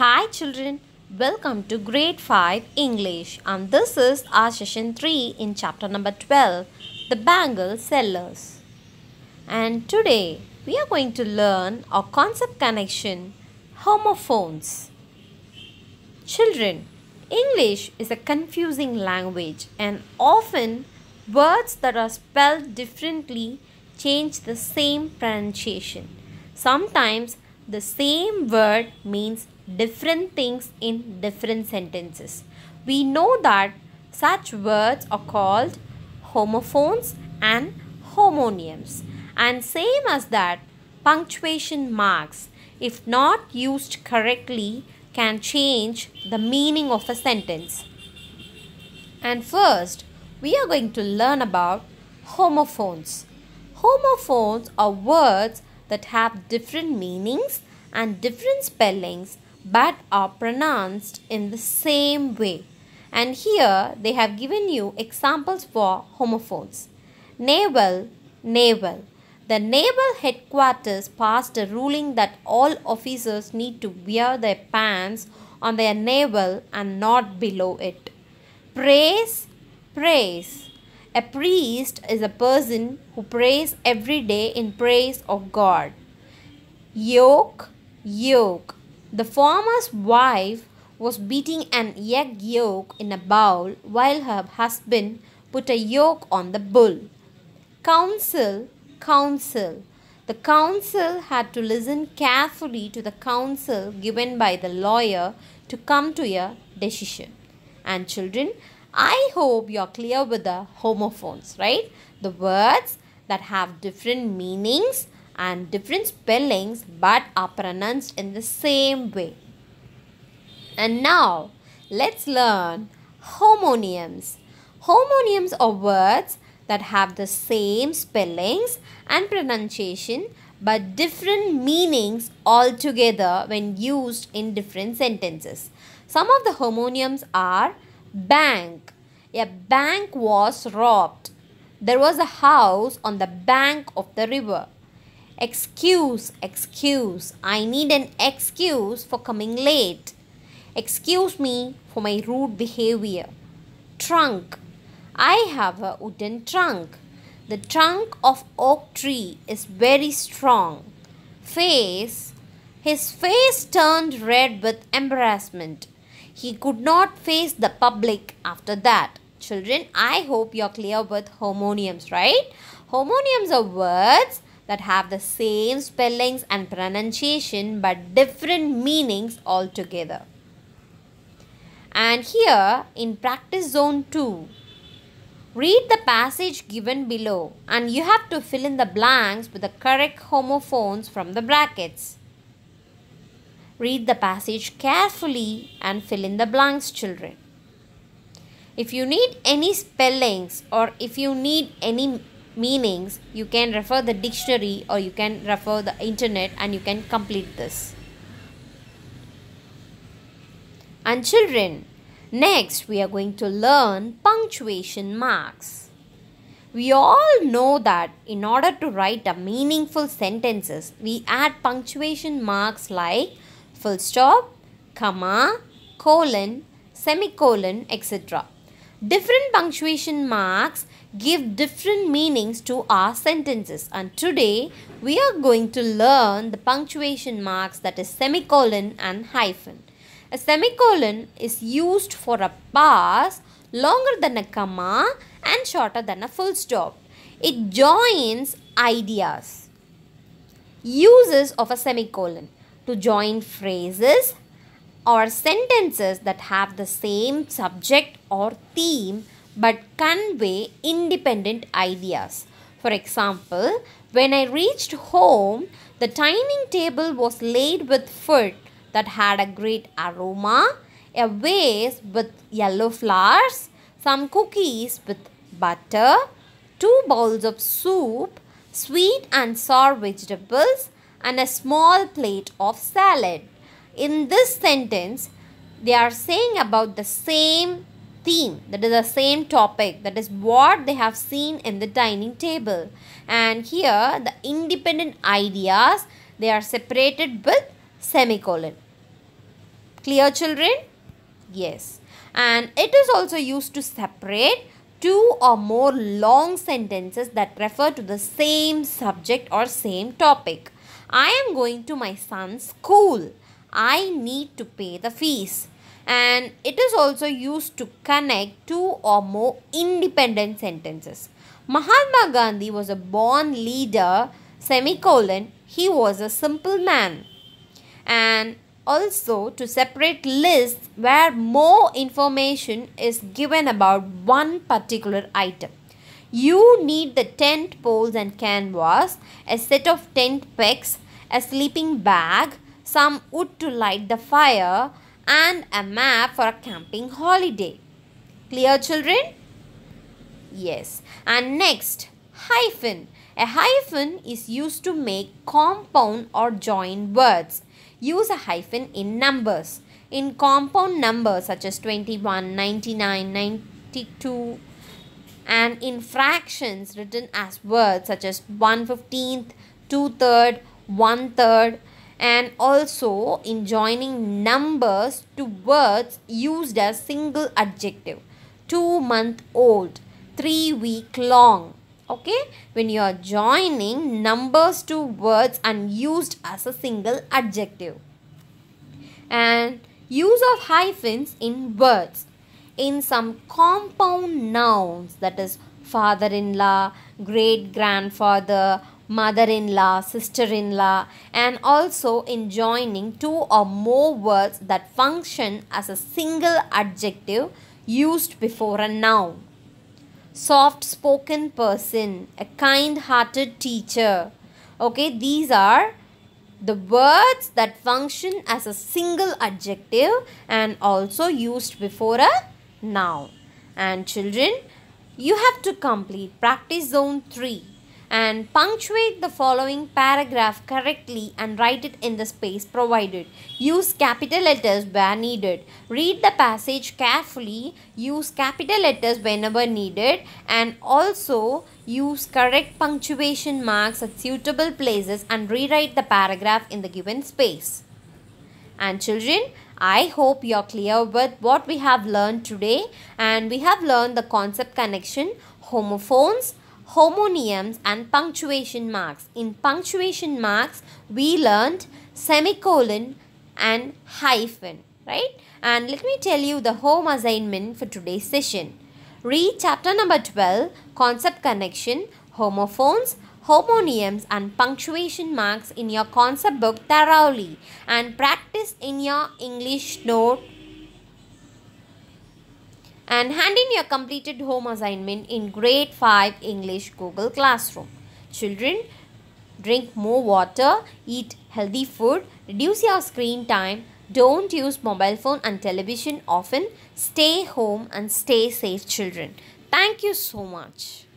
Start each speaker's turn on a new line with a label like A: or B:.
A: Hi children, welcome to grade 5 English and this is our session 3 in chapter number 12, The Bangle Sellers. And today we are going to learn a concept connection, homophones. Children, English is a confusing language and often words that are spelled differently change the same pronunciation. Sometimes the same word means different things in different sentences. We know that such words are called homophones and homonyms and same as that punctuation marks if not used correctly can change the meaning of a sentence. And first we are going to learn about homophones. Homophones are words that have different meanings and different spellings but are pronounced in the same way. And here they have given you examples for homophones. Naval, naval. The naval headquarters passed a ruling that all officers need to wear their pants on their navel and not below it. Praise, praise. A priest is a person who prays every day in praise of God. Yoke, yoke. The farmer's wife was beating an egg yolk in a bowl while her husband put a yoke on the bull. Counsel, counsel. The counsel had to listen carefully to the counsel given by the lawyer to come to a decision. And children, I hope you're clear with the homophones, right? The words that have different meanings and different spellings but are pronounced in the same way. And now let's learn homonyms. Homonyms are words that have the same spellings and pronunciation but different meanings altogether when used in different sentences. Some of the homonyms are bank. A bank was robbed. There was a house on the bank of the river. Excuse, excuse. I need an excuse for coming late. Excuse me for my rude behavior. Trunk. I have a wooden trunk. The trunk of oak tree is very strong. Face. His face turned red with embarrassment. He could not face the public after that. Children, I hope you're clear with homonyms, right? Homonyms are words that have the same spellings and pronunciation but different meanings altogether. And here in practice zone 2, read the passage given below and you have to fill in the blanks with the correct homophones from the brackets. Read the passage carefully and fill in the blanks children. If you need any spellings or if you need any meanings you can refer the dictionary or you can refer the internet and you can complete this and children next we are going to learn punctuation marks we all know that in order to write a meaningful sentences we add punctuation marks like full stop comma colon semicolon etc Different punctuation marks give different meanings to our sentences and today we are going to learn the punctuation marks that is semicolon and hyphen. A semicolon is used for a pause longer than a comma and shorter than a full stop. It joins ideas. Uses of a semicolon to join phrases or sentences that have the same subject or theme but convey independent ideas. For example, when I reached home, the dining table was laid with food that had a great aroma, a vase with yellow flowers, some cookies with butter, two bowls of soup, sweet and sour vegetables, and a small plate of salad in this sentence, they are saying about the same theme, that is the same topic, that is what they have seen in the dining table. And here, the independent ideas, they are separated with semicolon. Clear children? Yes. And it is also used to separate two or more long sentences that refer to the same subject or same topic. I am going to my son's school. I need to pay the fees. And it is also used to connect two or more independent sentences. Mahatma Gandhi was a born leader, semicolon, he was a simple man. And also to separate lists where more information is given about one particular item. You need the tent poles and canvas, a set of tent pegs, a sleeping bag, some wood to light the fire, and a map for a camping holiday. Clear children? Yes. And next, hyphen. A hyphen is used to make compound or join words. Use a hyphen in numbers. In compound numbers such as 21, 99, 92, and in fractions written as words such as 1 15th, 2 third, 1 third and also in joining numbers to words used as single adjective. 2 month old, 3 week long. Okay, when you are joining numbers to words and used as a single adjective. And use of hyphens in words in some compound nouns that is father-in-law, great-grandfather, mother-in-law, sister-in-law and also in joining two or more words that function as a single adjective used before a noun. Soft-spoken person, a kind-hearted teacher. Okay, these are the words that function as a single adjective and also used before a now. And children, you have to complete practice zone 3 and punctuate the following paragraph correctly and write it in the space provided. Use capital letters where needed. Read the passage carefully. Use capital letters whenever needed and also use correct punctuation marks at suitable places and rewrite the paragraph in the given space. And children, I hope you're clear with what we have learned today and we have learned the concept connection, homophones, homonyms and punctuation marks. In punctuation marks, we learned semicolon and hyphen, right? And let me tell you the home assignment for today's session. Read chapter number 12, concept connection, homophones, homonyms and punctuation marks in your concept book thoroughly and practice in your English note and hand in your completed home assignment in grade 5 English Google Classroom. Children, drink more water, eat healthy food, reduce your screen time, don't use mobile phone and television often, stay home and stay safe children. Thank you so much.